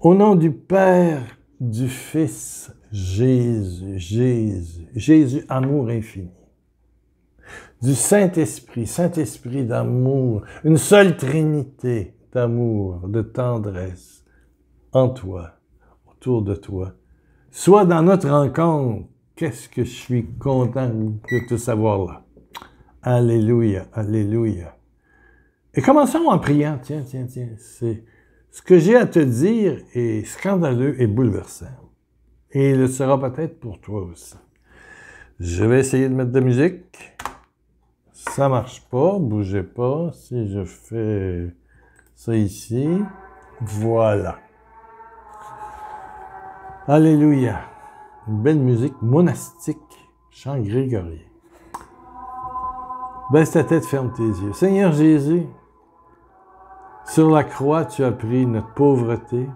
Au nom du Père, du Fils, Jésus, Jésus, Jésus, amour infini. Du Saint-Esprit, Saint-Esprit d'amour, une seule Trinité d'amour, de tendresse, en toi, autour de toi. Soit dans notre rencontre, qu'est-ce que je suis content de te savoir là. Alléluia, Alléluia. Et commençons en priant. Tiens, tiens, tiens. C'est ce que j'ai à te dire est scandaleux et bouleversant. Et il le sera peut-être pour toi aussi. Je vais essayer de mettre de la musique. Ça ne marche pas, bougez pas. Si je fais ça ici, voilà. Alléluia. Une belle musique monastique, chant grégorien. Baisse ta tête, ferme tes yeux. Seigneur Jésus, sur la croix, tu as pris notre pauvreté,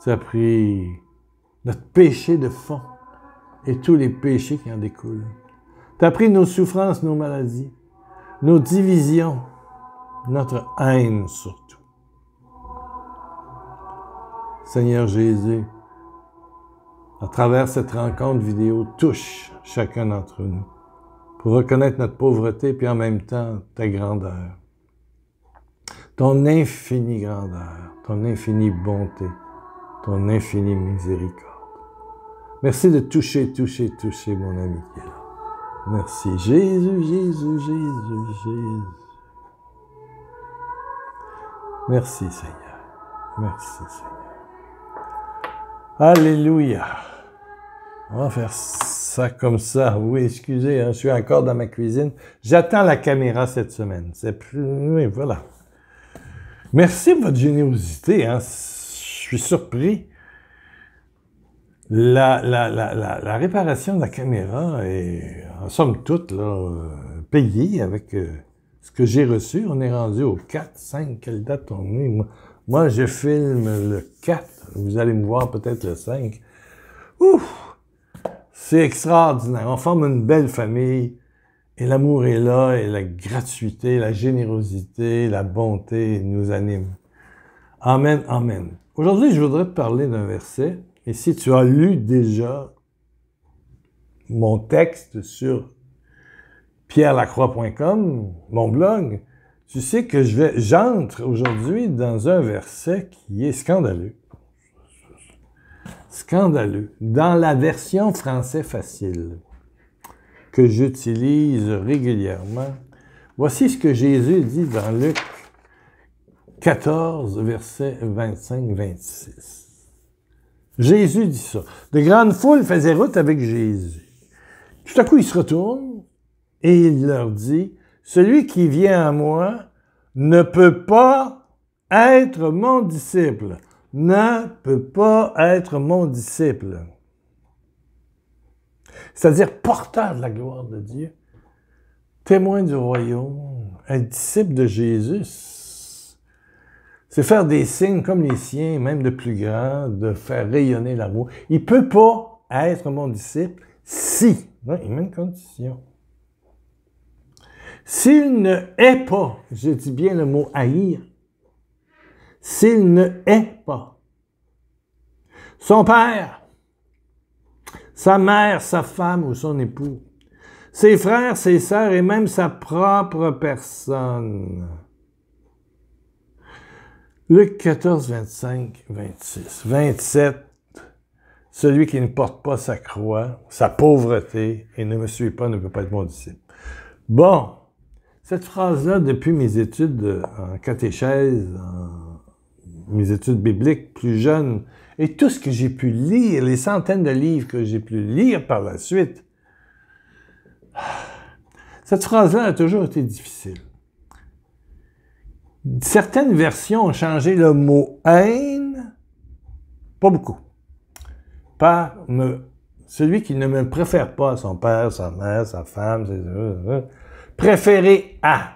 tu as pris notre péché de fond et tous les péchés qui en découlent. Tu as pris nos souffrances, nos maladies, nos divisions, notre haine surtout. Seigneur Jésus, à travers cette rencontre vidéo, touche chacun d'entre nous pour reconnaître notre pauvreté, puis en même temps ta grandeur ton infinie grandeur, ton infinie bonté, ton infinie miséricorde. Merci de toucher, toucher, toucher mon ami Merci Jésus, Jésus, Jésus, Jésus. Merci Seigneur. Merci Seigneur. Alléluia. On va faire ça comme ça. Oui, excusez, hein, je suis encore dans ma cuisine. J'attends la caméra cette semaine. C'est plus... Oui, voilà. Merci de votre générosité. Hein? Je suis surpris. La, la, la, la, réparation de la caméra est, en somme toute, là, euh, payée avec euh, ce que j'ai reçu. On est rendu au 4, 5. Quelle date on est? Moi, moi je filme le 4. Vous allez me voir peut-être le 5. Ouf! C'est extraordinaire. On forme une belle famille. Et l'amour est là, et la gratuité, la générosité, la bonté nous animent. Amen, amen. Aujourd'hui, je voudrais te parler d'un verset, et si tu as lu déjà mon texte sur pierrelacroix.com, mon blog, tu sais que je vais, j'entre aujourd'hui dans un verset qui est scandaleux. Scandaleux. Dans la version français facile que j'utilise régulièrement. Voici ce que Jésus dit dans Luc 14, verset 25-26. Jésus dit ça. De grandes foules faisaient route avec Jésus. Tout à coup, il se retourne et il leur dit, Celui qui vient à moi ne peut pas être mon disciple, ne peut pas être mon disciple c'est-à-dire porteur de la gloire de Dieu, témoin du royaume, un disciple de Jésus. C'est faire des signes comme les siens, même de plus grands, de faire rayonner l'amour. Il ne peut pas être mon disciple si, non, il une condition. S'il ne est pas, je dis bien le mot haïr, s'il ne est pas son père, sa mère, sa femme ou son époux, ses frères, ses sœurs et même sa propre personne. Luc 14, 25, 26, 27. Celui qui ne porte pas sa croix, sa pauvreté et ne me suit pas ne peut pas être mon disciple. Bon, cette phrase-là, depuis mes études en catéchèse, mes études bibliques plus jeunes, et tout ce que j'ai pu lire, les centaines de livres que j'ai pu lire par la suite, cette phrase-là a toujours été difficile. Certaines versions ont changé le mot haine, pas beaucoup, par me, celui qui ne me préfère pas, son père, sa mère, sa femme, euh, euh, euh, préféré à.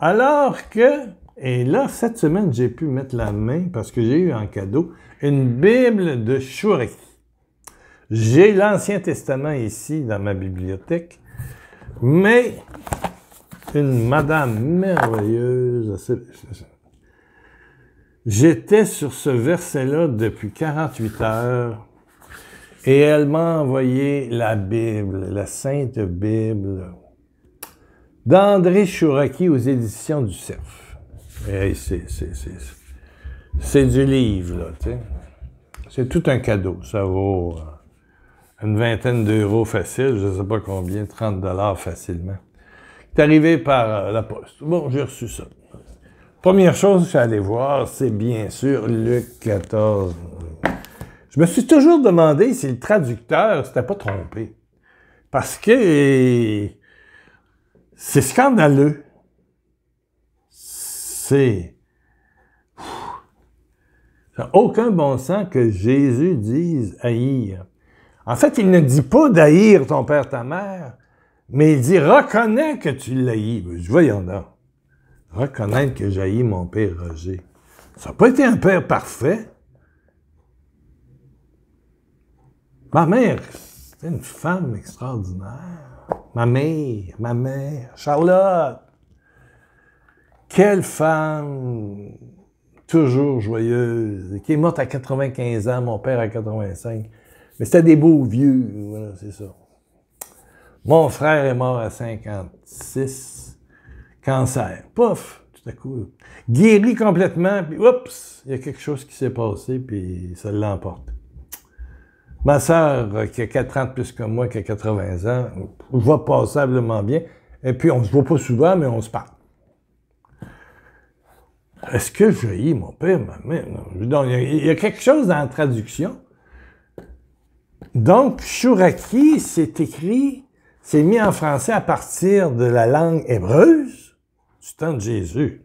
Alors que et là, cette semaine, j'ai pu mettre la main, parce que j'ai eu en cadeau, une Bible de Chouraki. J'ai l'Ancien Testament ici dans ma bibliothèque, mais une madame merveilleuse. J'étais sur ce verset-là depuis 48 heures et elle m'a envoyé la Bible, la Sainte Bible d'André Chouraki aux éditions du Cerf. Eh, c'est du livre, là, tu sais. C'est tout un cadeau. Ça vaut euh, une vingtaine d'euros facile, je ne sais pas combien, 30 dollars facilement. C'est arrivé par euh, la poste. Bon, j'ai reçu ça. Première chose que je allé voir, c'est bien sûr Luc 14. Je me suis toujours demandé si le traducteur s'était pas trompé. Parce que c'est scandaleux. C'est... Ça aucun bon sens que Jésus dise haïr. En fait, il ne dit pas d'haïr ton père, ta mère, mais il dit reconnais que tu l'haïs. Ben, je en là. Reconnais que j'haïs mon père Roger. Ça n'a pas été un père parfait. Ma mère, c'était une femme extraordinaire. Ma mère, ma mère, Charlotte. Quelle femme toujours joyeuse, qui est morte à 95 ans, mon père à 85. Mais c'était des beaux vieux, voilà, c'est ça. Mon frère est mort à 56, cancer. Pouf, tout à coup, guéri complètement, puis oups, il y a quelque chose qui s'est passé, puis ça l'emporte. Ma soeur, euh, qui a 40 plus que moi, qui a 80 ans, je vois passablement bien. Et puis, on se voit pas souvent, mais on se parle. Est-ce que je ai mon père, ma mère? il y, a quelque chose dans la traduction. Donc, Shuraki, c'est écrit, c'est mis en français à partir de la langue hébreuse du temps de Jésus.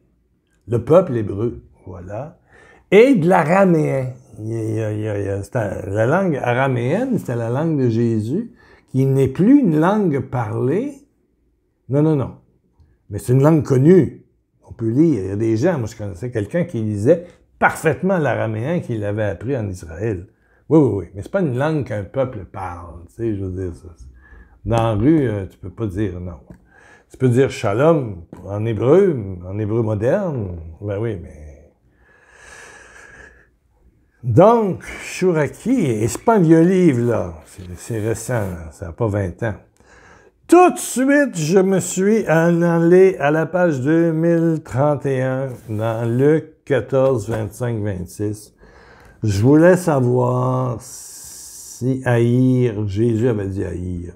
Le peuple hébreu, voilà. Et de l'araméen. La langue araméenne, c'est la langue de Jésus, qui n'est plus une langue parlée. Non, non, non. Mais c'est une langue connue on peut lire. Il y a des gens, moi je connaissais quelqu'un qui lisait parfaitement l'araméen qu'il avait appris en Israël. Oui, oui, oui. Mais c'est pas une langue qu'un peuple parle. Tu sais, je veux dire, ça. dans la rue, euh, tu peux pas dire non. Tu peux dire shalom en hébreu, en hébreu moderne. Ben oui, mais. Donc, Chouraki, et c'est pas un vieux livre, là. C'est récent, ça n'a pas 20 ans. Tout de suite, je me suis allé à la page 2031 dans Luc 14, 25, 26. Je voulais savoir si haïr, Jésus avait dit haïr.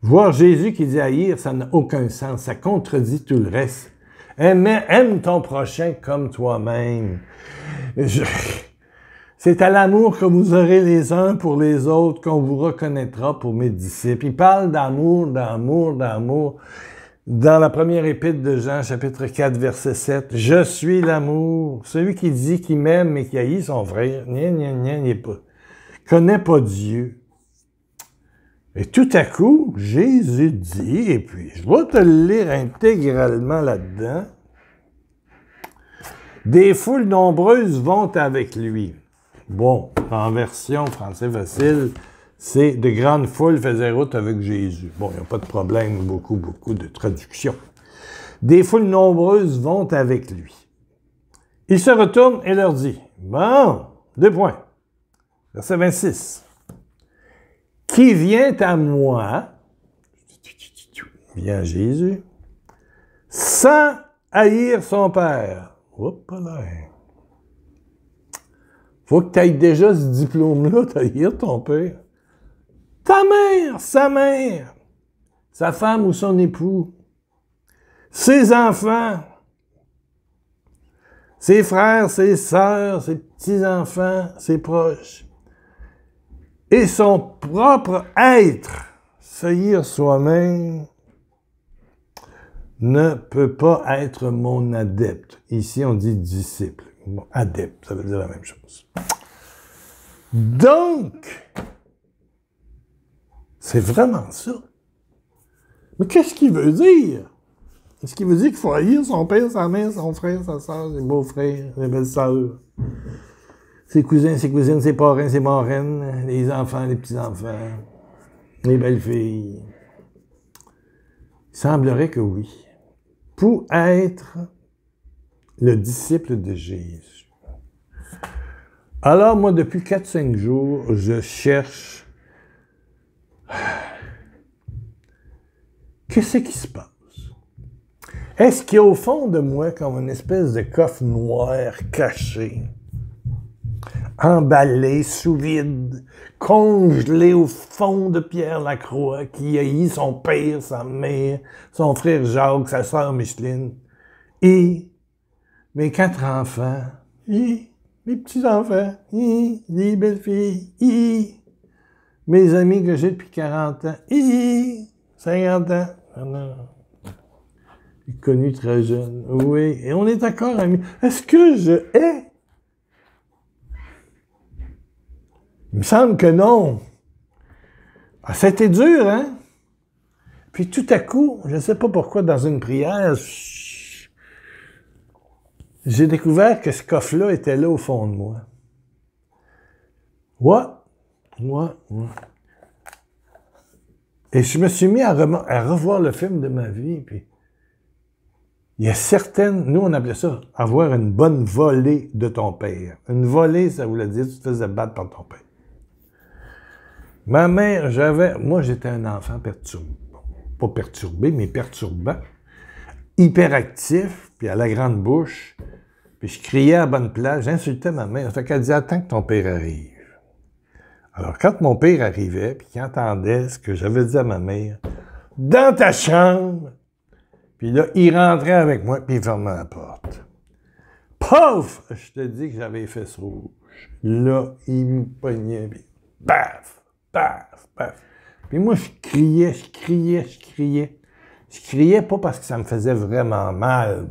Voir Jésus qui dit haïr, ça n'a aucun sens, ça contredit tout le reste. Aime, ton prochain comme toi-même. C'est à l'amour que vous aurez les uns pour les autres qu'on vous reconnaîtra pour mes disciples. Il parle d'amour, d'amour, d'amour. Dans la première épître de Jean, chapitre 4, verset 7, Je suis l'amour. Celui qui dit qu'il m'aime mais qui haït son frère, nien, nien, nien, est pas, connaît pas Dieu. Et tout à coup, Jésus dit, et puis je vais te le lire intégralement là-dedans, des foules nombreuses vont avec lui. Bon, en version français facile, c'est de grandes foules faisaient route avec Jésus. Bon, il n'y a pas de problème, beaucoup, beaucoup de traductions. Des foules nombreuses vont avec lui. Il se retourne et leur dit, bon, deux points. Verset 26. Qui vient à moi, vient Jésus, sans haïr son Père. Oups, là. Hein. Faut que tu déjà ce diplôme-là, t'as hier ton père. Ta mère, sa mère, sa femme ou son époux, ses enfants, ses frères, ses sœurs, ses petits-enfants, ses proches, et son propre être, c'est-à-dire soi-même, ne peut pas être mon adepte. Ici, on dit disciple adepte, ça veut dire la même chose. Donc, c'est vraiment ça. Mais qu'est-ce qu'il veut dire? Est-ce qu'il veut dire qu'il faut haïr son père, sa mère, son frère, sa soeur, ses beaux-frères, ses belles soeurs ses cousins, ses cousines, ses parrains, ses marraines, les enfants, les petits-enfants, les belles-filles? Il semblerait que oui. Pour être le disciple de Jésus. Alors, moi, depuis 4-5 jours, je cherche qu'est-ce qui se passe? Est-ce qu'il y a au fond de moi comme une espèce de coffre noir caché, emballé sous vide, congelé au fond de Pierre Lacroix, qui eu son père, sa mère, son frère Jacques, sa sœur Micheline, et mes quatre enfants, mes petits-enfants, les belles-filles, mes amis que j'ai depuis 40 ans, 50 ans. Connu très jeune, oui. Et on est d'accord, amis. Est-ce que je hais? Il me semble que non. Ah, c'était dur, hein? Puis tout à coup, je ne sais pas pourquoi, dans une prière, je j'ai découvert que ce coffre-là était là au fond de moi. Ouais, moi, Et je me suis mis à, revoir le film de ma vie, puis il y a certaines, nous on appelait ça avoir une bonne volée de ton père. Une volée, ça voulait dire tu te faisais battre par ton père. Ma mère, j'avais, moi j'étais un enfant perturbé, pas perturbé, mais perturbant hyperactif, puis à la grande bouche, puis je criais à bonne place, j'insultais ma mère. Fait qu'elle disait Attends que ton père arrive. Alors, quand mon père arrivait, puis qu'il entendait ce que j'avais dit à ma mère, dans ta chambre, puis là, il rentrait avec moi, puis il fermait la porte. Pouf! Je te dis que j'avais les fesses rouges. Là, il me pognait, puis paf, paf, paf. Puis moi, je criais, je criais, je criais. Je criais pas parce que ça me faisait vraiment mal.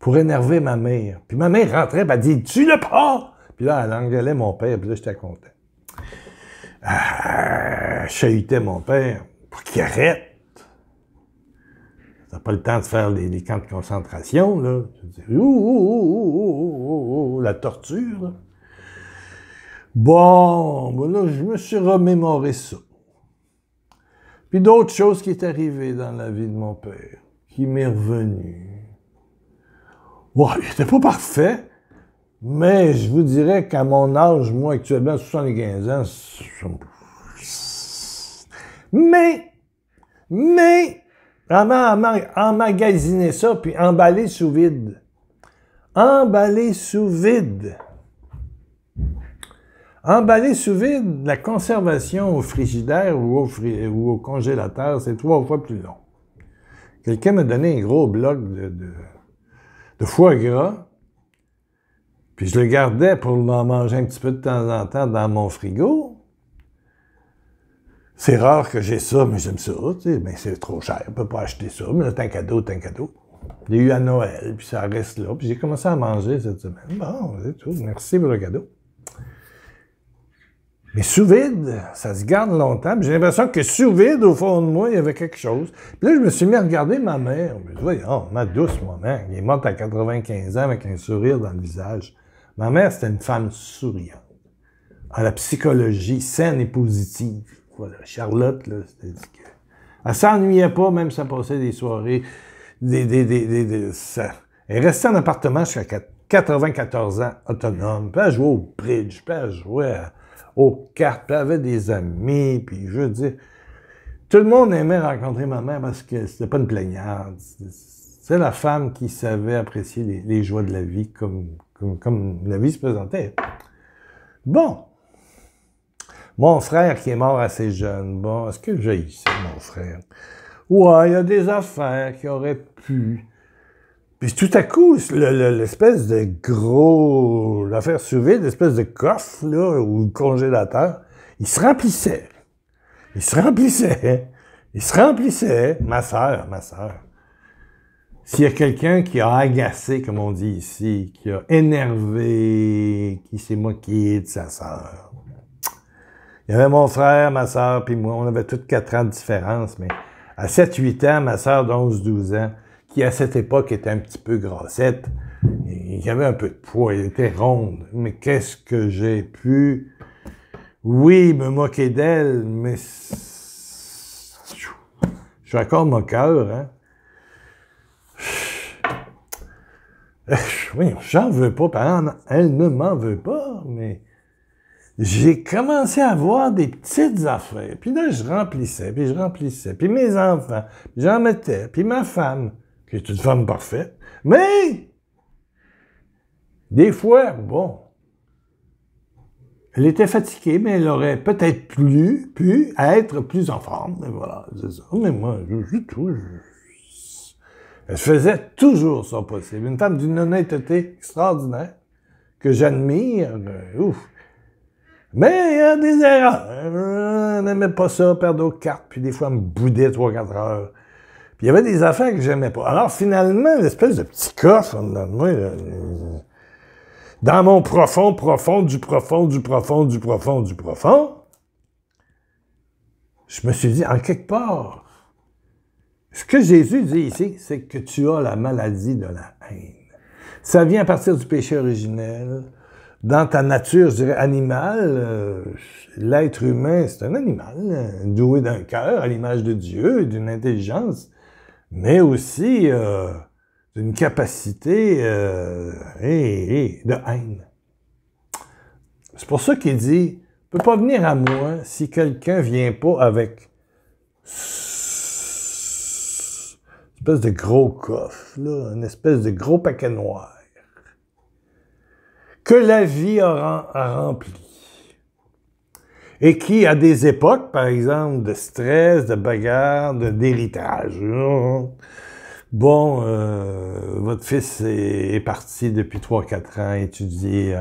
Pour énerver ma mère. Puis ma mère rentrait, elle dit Tu le pas Puis là, elle engueulait mon père, puis là, j'étais content. Ah, mon père pour qu'il arrête. T'as pas le temps de faire les, camps de concentration, là. la torture. Bon, ben là, je me suis remémoré ça. Puis d'autres choses qui est arrivées dans la vie de mon père, qui m'est revenue. Ouais, il n'était pas parfait, mais je vous dirais qu'à mon âge, moi actuellement, 75 ans, mais, mais, mais, emmagasiner ça, puis emballer sous vide. Emballer sous vide. Emballer sous vide, la conservation au frigidaire ou au, congélateur, c'est trois fois plus long. Quelqu'un m'a donné un gros bloc de, de, foie gras, puis je le gardais pour en manger un petit peu de temps en temps dans mon frigo. C'est rare que j'ai ça, mais j'aime ça, mais c'est trop cher, on ne peut pas acheter ça, mais c'est un cadeau, c'est un cadeau. J'ai eu à Noël, puis ça reste là, puis j'ai commencé à manger cette semaine. Bon, c'est tout, merci pour le cadeau. Mais sous vide, ça se garde longtemps. J'ai l'impression que sous vide, au fond de moi, il y avait quelque chose. Puis là, je me suis mis à regarder ma mère. Vous voyons, ma douce, maman. Elle est morte à 95 ans avec un sourire dans le visage. Ma mère, c'était une femme souriante. À la psychologie saine et positive. Voilà, Charlotte, là, c'était Elle s'ennuyait pas, même si ça passait des soirées. Des, des, des, des Elle restait en appartement jusqu'à 94 ans, autonome. Puis elle jouait au bridge, puis elle jouait à aux cartes, avait des amis, puis je veux dire, tout le monde aimait rencontrer ma mère parce que c'était pas une plaignarde. C'est la femme qui savait apprécier les, joies de la vie comme, la vie se présentait. Bon. Mon frère qui est mort assez jeune. Bon, est-ce que j'ai mon frère? Ouais, il y a des affaires qui auraient pu. Puis tout à coup, l'espèce de gros, l'affaire sous vide, l'espèce de coffre, là, ou congélateur, il se remplissait. Il se remplissait. Il se remplissait. Ma sœur, ma sœur. S'il y a quelqu'un qui a agacé, comme on dit ici, qui a énervé, qui s'est moqué de sa sœur. Il y avait mon frère, ma sœur, puis moi, on avait toutes quatre ans de différence, mais à 7-8 ans, ma sœur d'11-12 ans, à cette époque était un petit peu grassette, il y avait un peu de poids, il était ronde. Mais qu'est-ce que j'ai pu, oui, me moquer d'elle, mais je suis encore moqueur, hein. Oui, j'en veux pas, elle ne m'en veut pas, mais j'ai commencé à avoir des petites affaires. Puis là, je remplissais, puis je remplissais, puis mes enfants, j'en mettais, puis ma femme qui est une femme parfaite. Mais, des fois, bon, elle était fatiguée, mais elle aurait peut-être plus pu être plus en forme. Mais voilà, c'est ça. Mais moi, je, je Elle faisait toujours son possible. Une femme d'une honnêteté extraordinaire que j'admire. Euh, ouf. Mais il y a des erreurs. Elle n'aimait pas ça, perdre aux cartes, puis des fois, elle me boudait 3-4 heures il y avait des affaires que j'aimais pas. Alors finalement, l'espèce de petit coffre, dans, mon profond, profond, du profond, du profond, du profond, du profond, je me suis dit, en quelque part, ce que Jésus dit ici, c'est que tu as la maladie de la haine. Ça vient à partir du péché originel. Dans ta nature, je dirais, animale, euh, l'être humain, c'est un animal, euh, doué d'un cœur, à l'image de Dieu, d'une intelligence mais aussi d'une euh, capacité euh, de haine. C'est pour ça qu'il dit, ne peut pas venir à moi si quelqu'un vient pas avec une espèce de gros coffre, là, une espèce de gros paquet noir que la vie a rempli et qui, à des époques, par exemple, de stress, de bagarre, d'héritage. Bon, euh, votre fils est, parti depuis 3-4 ans étudier,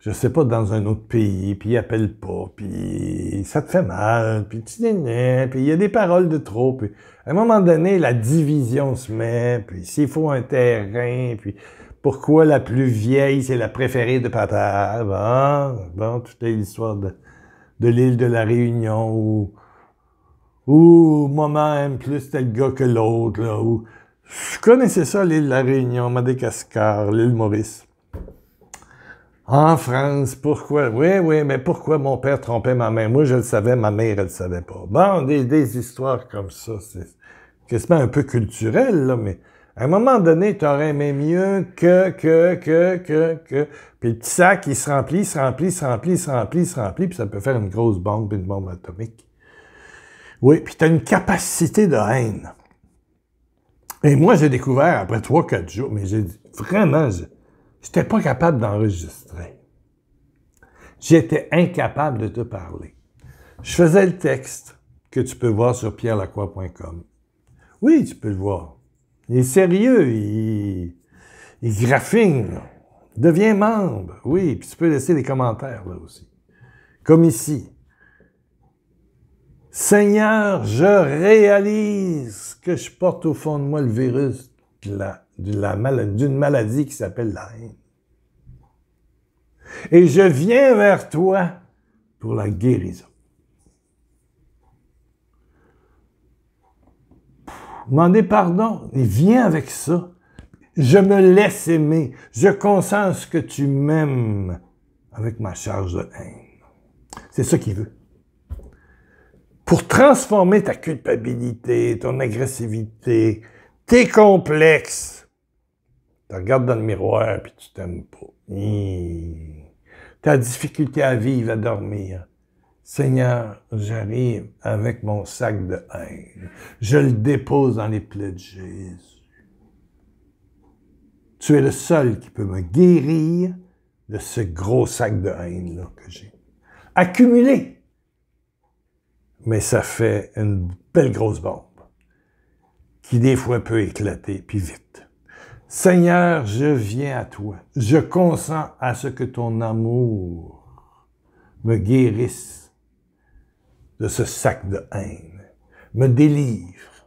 je sais pas, dans un autre pays, puis il appelle pas, puis ça te fait mal, puis tu puis il y a des paroles de trop. Puis à un moment donné, la division se met, puis s'il faut un terrain, puis pourquoi la plus vieille, c'est la préférée de papa. Bon, bon toute l'histoire de de l'île de la Réunion ou, ou moi même plus tel gars que l'autre. Ou... Je connaissais ça, l'île de la Réunion, Madagascar, l'île Maurice. En France, pourquoi? Oui, oui, mais pourquoi mon père trompait ma mère? Moi, je le savais, ma mère, elle le savait pas. Bon, des, des histoires comme ça, c'est quasiment un peu culturel, là, mais à un moment donné, tu aurais aimé mieux que, que, que, que, que. Puis le petit sac, il se remplit, il se remplit, il se remplit, il se remplit, il se remplit, puis ça peut faire une grosse bombe, puis une bombe atomique. Oui, puis tu as une capacité de haine. Et moi, j'ai découvert après trois, quatre jours, mais j'ai vraiment, je n'étais pas capable d'enregistrer. J'étais incapable de te parler. Je faisais le texte que tu peux voir sur pierrelacroix.com. Oui, tu peux le voir. Il est sérieux. Il, graphine. membre. Oui, puis tu peux laisser des commentaires là aussi. Comme ici. Seigneur, je réalise que je porte au fond de moi le virus d'une maladie qui s'appelle la haine. Et je viens vers toi pour la guérison. Demandez pardon, et viens avec ça. Je me laisse aimer. Je consens que tu m'aimes avec ma charge de haine. C'est ça qu'il veut. Pour transformer ta culpabilité, ton agressivité, tes complexes, tu regardes dans le miroir puis tu t'aimes pas. Ta difficulté à vivre, à dormir, Seigneur, j'arrive avec mon sac de haine. Je le dépose dans les plaies de Jésus. Tu es le seul qui peut me guérir de ce gros sac de haine-là que j'ai. Accumulé. Mais ça fait une belle grosse bombe qui des fois peut éclater, puis vite. Seigneur, je viens à toi. Je consens à ce que ton amour me guérisse de ce sac de haine. Me délivre.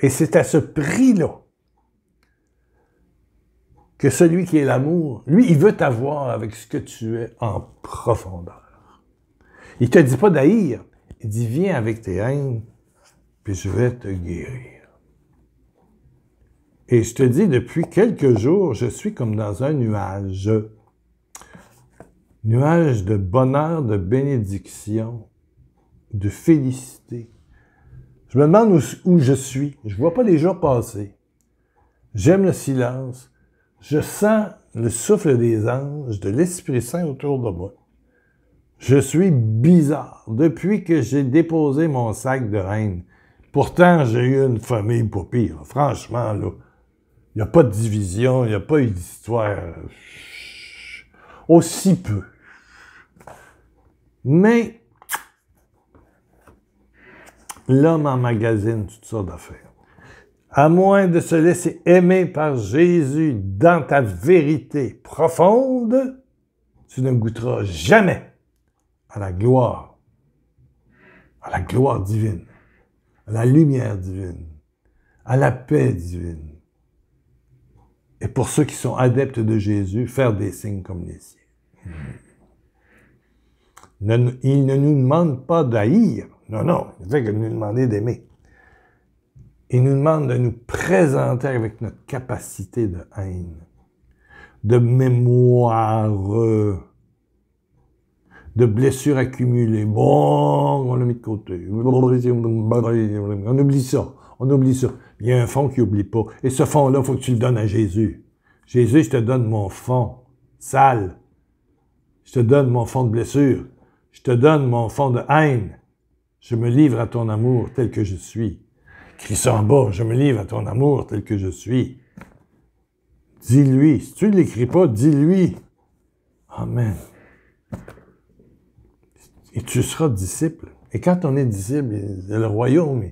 Et c'est à ce prix-là que celui qui est l'amour, lui, il veut t'avoir avec ce que tu es en profondeur. Il te dit pas d'haïr, il dit viens avec tes haines, puis je vais te guérir. Et je te dis, depuis quelques jours, je suis comme dans un nuage. Nuages de bonheur, de bénédiction, de félicité. Je me demande où, je suis. Je ne vois pas les jours passer. J'aime le silence. Je sens le souffle des anges, de l'Esprit Saint autour de moi. Je suis bizarre depuis que j'ai déposé mon sac de reine. Pourtant, j'ai eu une famille pour pire. Franchement, il n'y a pas de division, il n'y a pas eu d'histoire. Aussi peu. Mais l'homme emmagasine toutes sortes d'affaires. À moins de se laisser aimer par Jésus dans ta vérité profonde, tu ne goûteras jamais à la gloire, à la gloire divine, à la lumière divine, à la paix divine. Et pour ceux qui sont adeptes de Jésus, faire des signes comme les siens il ne nous demande pas d'haïr. Non, non. Il fait que nous demander d'aimer. Il nous demande de nous présenter avec notre capacité de haine, de mémoire, de blessures accumulées. Bon, on l'a mis de côté. On oublie ça. On oublie ça. Il y a un fond qui n'oublie pas. Et ce fond-là, il faut que tu le donnes à Jésus. Jésus, je te donne mon fond sale. Je te donne mon fond de blessure. Je te donne mon fond de haine. Je me livre à ton amour tel que je suis. Crie ça en bas. Je me livre à ton amour tel que je suis. Dis-lui. Si tu ne l'écris pas, dis-lui. Amen. Et tu seras disciple. Et quand on est disciple, le royaume,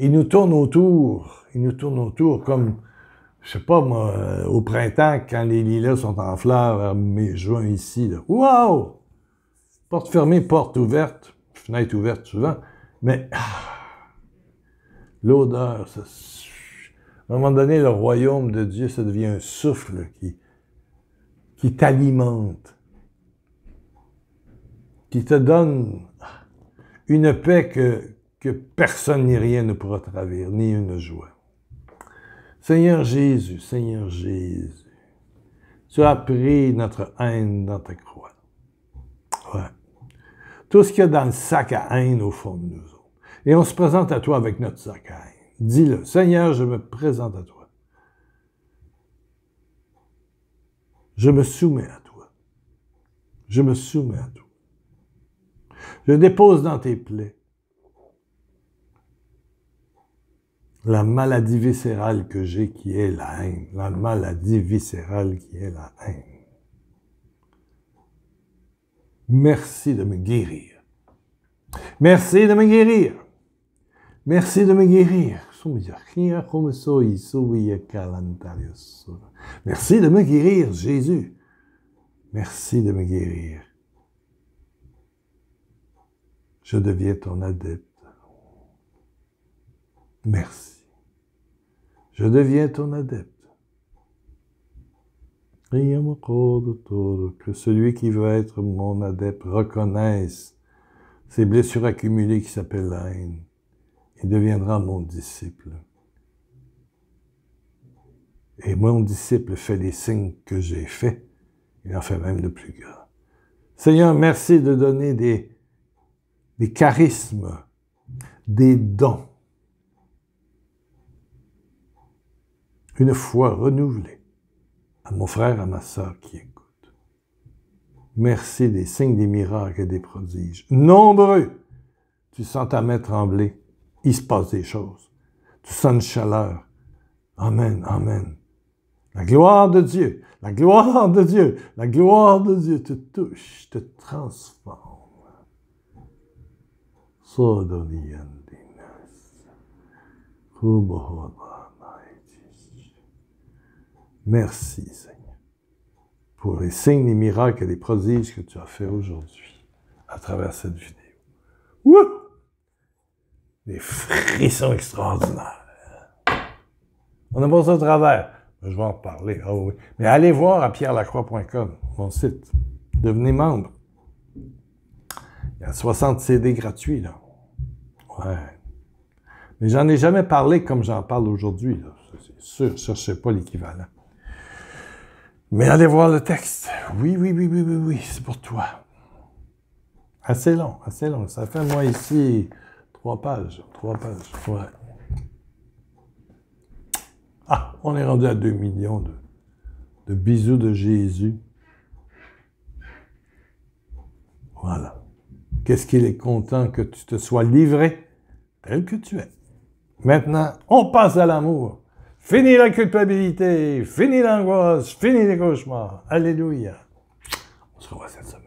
il nous tourne autour. Il nous tourne autour comme, je sais pas moi, euh, au printemps, quand les lilas sont en fleurs, mes juin ici. Wow! Porte fermée, porte ouverte, fenêtre ouverte souvent, mais ah, l'odeur, à un moment donné, le royaume de Dieu, ça devient un souffle qui, qui t'alimente, qui te donne une paix que, personne ni rien ne pourra traverser, ni une joie. Seigneur Jésus, Seigneur Jésus, tu as pris notre haine dans ta croix tout ce qu'il y a dans le sac à haine au fond de nous autres. Et on se présente à toi avec notre sac à haine. Dis-le, Seigneur, je me présente à toi. Je me soumets à toi. Je me soumets à toi. Je dépose dans tes plaies la maladie viscérale que j'ai qui est la haine, la maladie viscérale qui est la haine. Merci de me guérir. Merci de me guérir. Merci de me guérir. Merci de me guérir, Jésus. Merci de me guérir. Je deviens ton adepte. Merci. Je deviens ton adepte que celui qui veut être mon adepte reconnaisse ces blessures accumulées qui s'appellent la haine et deviendra mon disciple. Et mon disciple fait les signes que j'ai faits, il en fait même de plus grand. Seigneur, merci de donner des, des charismes, des dons, une foi renouvelée à mon frère, à ma soeur qui écoute. Merci des signes, des miracles et des prodiges. Nombreux! Tu sens ta main trembler. Il se passe des choses. Tu sens une chaleur. Amen, amen. La gloire de Dieu, la gloire de Dieu, la gloire de Dieu te touche, te transforme. Merci, Seigneur, pour les signes, les miracles et les prodiges que tu as fait aujourd'hui à travers cette vidéo. Wouh! Des frissons extraordinaires. On a passé au travers. Je vais en parler. Ah Mais allez voir à pierrelacroix.com, mon site. Devenez membre. Il y a 60 CD gratuits, là. Ouais. Mais j'en ai jamais parlé comme j'en parle aujourd'hui, là. C'est sûr, cherchez pas l'équivalent. Mais allez voir le texte. Oui, oui, oui, oui, oui, oui, c'est pour toi. Assez long, assez long. Ça fait, moi, ici, trois pages. Trois pages, ouais. Ah, on est rendu à 2 millions de, de bisous de Jésus. Voilà. Qu'est-ce qu'il est content que tu te sois livré tel que tu es. Maintenant, on passe à l'amour. Fini la culpabilité, fini l'angoisse, fini les cauchemars. Alléluia. On se revoit cette semaine.